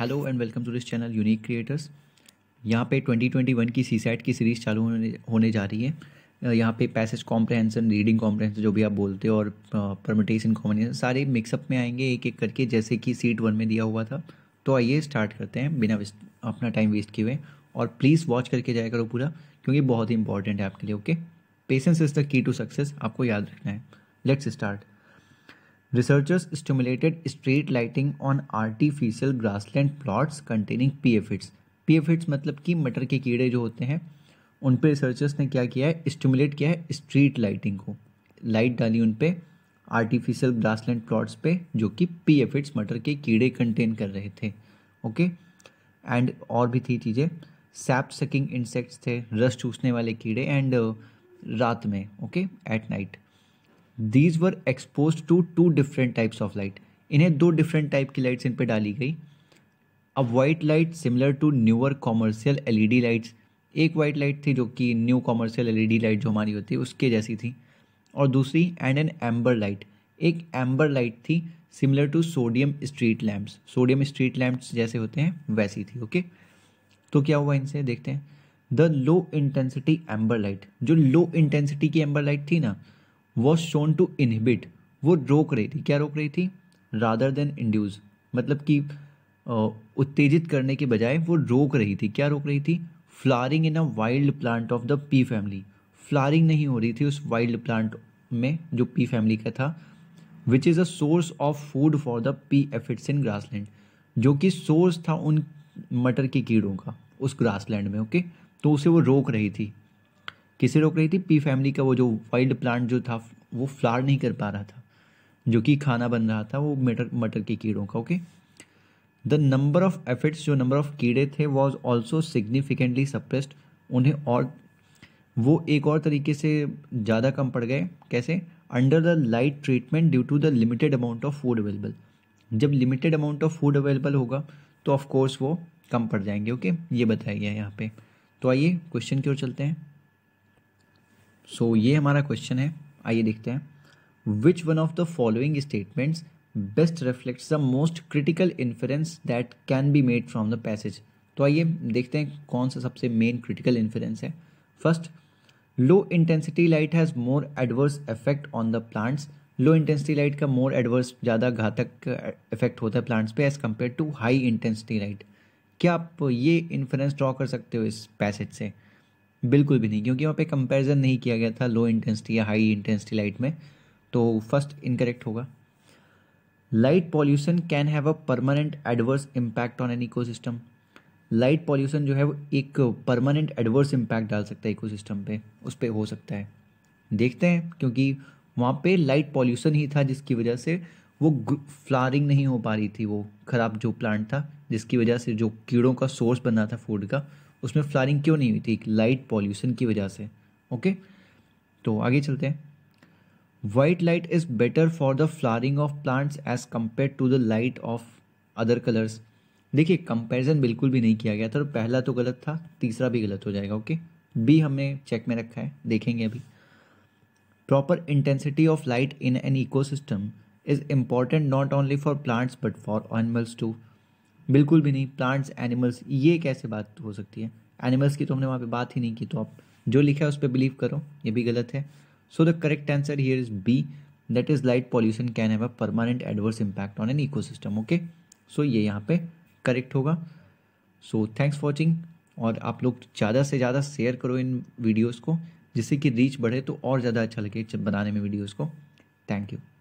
Hello and welcome to this channel unique creators यहाँ पे 2021 की सी की सीरीज़ चालू होने होने जा रही है यहाँ पे पैसेज कॉम्प्रहेंसन रीडिंग कॉम्प्रहेंसन जो भी आप बोलते हो और परमिटेशन कॉम्बिनेशन सारे मिक्सअप में आएंगे एक एक करके जैसे कि सीट वन में दिया हुआ था तो आइए स्टार्ट करते हैं बिना अपना टाइम वेस्ट किए हुए और प्लीज़ वॉच करके जाया करो पूरा क्योंकि बहुत ही इंपॉर्टेंट है आपके लिए okay patience is the key to success आपको याद रखना है let's start Researchers stimulated street lighting on artificial grassland plots containing PFIDs. PFIDs मतलब कि मटर के कीड़े जो होते हैं उन पर रिसर्चर्स ने क्या किया है स्टिमुलेट किया है स्ट्रीट लाइटिंग को लाइट डाली उन पर आर्टिफिशियल ग्रासलैंड प्लॉट्स पे जो कि पी एफिड्स मटर के कीड़े कंटेन कर रहे थे ओके एंड और भी थी चीज़ें सैप सकिंग इंसेक्ट्स थे रस चूसने वाले कीड़े एंड uh, रात में okay at night these were exposed to to different types of light इन्हें दो डिफरेंट टाइप की लाइट्स इन पर डाली गई अब white light similar to newer commercial D lights एक वाइट लाइट थी जो कि न्यू कॉमर्शियल डी लाइट जो हमारी होती है उसके जैसी थी और दूसरी एंड एन एम्बर लाइट एक एम्बर लाइट थी similar to sodium street lamps sodium street lamps जैसे होते हैं वैसी थी ओके तो क्या हुआ इनसे देखते हैं the low intensity amber light जो लो इंटेंसिटी की एम्बर लाइट थी ना वॉज शोन टू इनहिबिट वो रोक रही थी क्या रोक रही थी रादर देन इंड्यूज मतलब कि उत्तेजित करने के बजाय वो रोक रही थी क्या रोक रही थी flowering in a wild plant of the pea family flowering नहीं हो रही थी उस वाइल्ड प्लांट में जो पी फैमिली का था which is a source of food for the pea aphids in land जो कि सोर्स था उन मटर के कीड़ों का उस लैंड में ओके okay? तो उसे वो रोक रही थी किसे रोक रही थी पी फैमिली का वो जो वाइल्ड प्लांट जो था वो फ्लार नहीं कर पा रहा था जो कि खाना बन रहा था वो मटर मटर के कीड़ों का okay the number of aphids जो नंबर ऑफ कीड़े थे वॉज ऑल्सो सिग्निफिकेंटली सप्रेस्ड उन्हें और वो एक और तरीके से ज़्यादा कम पड़ गए कैसे under the light treatment due to the limited amount of food available जब limited amount of food available होगा तो ऑफ़ कोर्स वो कम पड़ जाएंगे ओके ये बताया गया यहाँ पे तो आइए क्वेश्चन की ओर चलते हैं सो so, ये हमारा क्वेश्चन है आइए देखते हैं which one of the following statements best reflect the most critical influence that can be made from the passage तो आइए देखते हैं कौन सा सबसे मेन क्रिटिकल इन्फ्लुएंस है first low intensity light has more adverse effect on the plants low intensity light का more adverse ज़्यादा घातक इफेक्ट होता है प्लांट्स पे as compare to high intensity light क्या आप ये इन्फ्लुएंस ड्रॉ कर सकते हो इस पैसेज से बिल्कुल भी नहीं क्योंकि वहाँ पे कंपैरिजन नहीं किया गया था लो इंटेंसिटी या हाई इंटेंसिटी लाइट में तो फर्स्ट इनकरेक्ट होगा light pollution can have a permanent adverse impact on an eco light pollution जो है वो एक परमानेंट एडवर्स इम्पैक्ट डाल सकता है इको सिस्टम उस पर हो सकता है देखते हैं क्योंकि वहाँ पे लाइट पॉल्यूशन ही था जिसकी वजह से वो फ्लारिंग नहीं हो पा रही थी वो ख़राब जो प्लांट था जिसकी वजह से जो कीड़ों का सोर्स बना था फूड का उसमें फ्लारिंग क्यों नहीं हुई थी लाइट पॉल्यूशन की वजह से ओके तो आगे चलते हैं white light is better for the flowering of plants as compare to the light of other colours देखिए कंपैरिजन बिल्कुल भी नहीं किया गया था तो पहला तो गलत था तीसरा भी गलत हो जाएगा ओके बी हमने चेक में रखा है देखेंगे अभी proper intensity of light in an ecosystem is important not only for plants but for animals too बिल्कुल भी नहीं प्लांट्स एनिमल्स ये कैसे बात हो सकती है एनिमल्स की तो हमने वहाँ पे बात ही नहीं की तो आप जो लिखा है उस पर बिलीव करो ये भी गलत है so the correct answer here is B that is light pollution can have a permanent adverse impact on an eco okay so ये यहाँ पे करेक्ट होगा सो थैंक्स वॉचिंग और आप लोग ज़्यादा से ज़्यादा शेयर करो इन वीडियोज़ को जिससे कि रीच बढ़े तो और ज़्यादा अच्छा लगे बनाने में वीडियोज़ को थैंक यू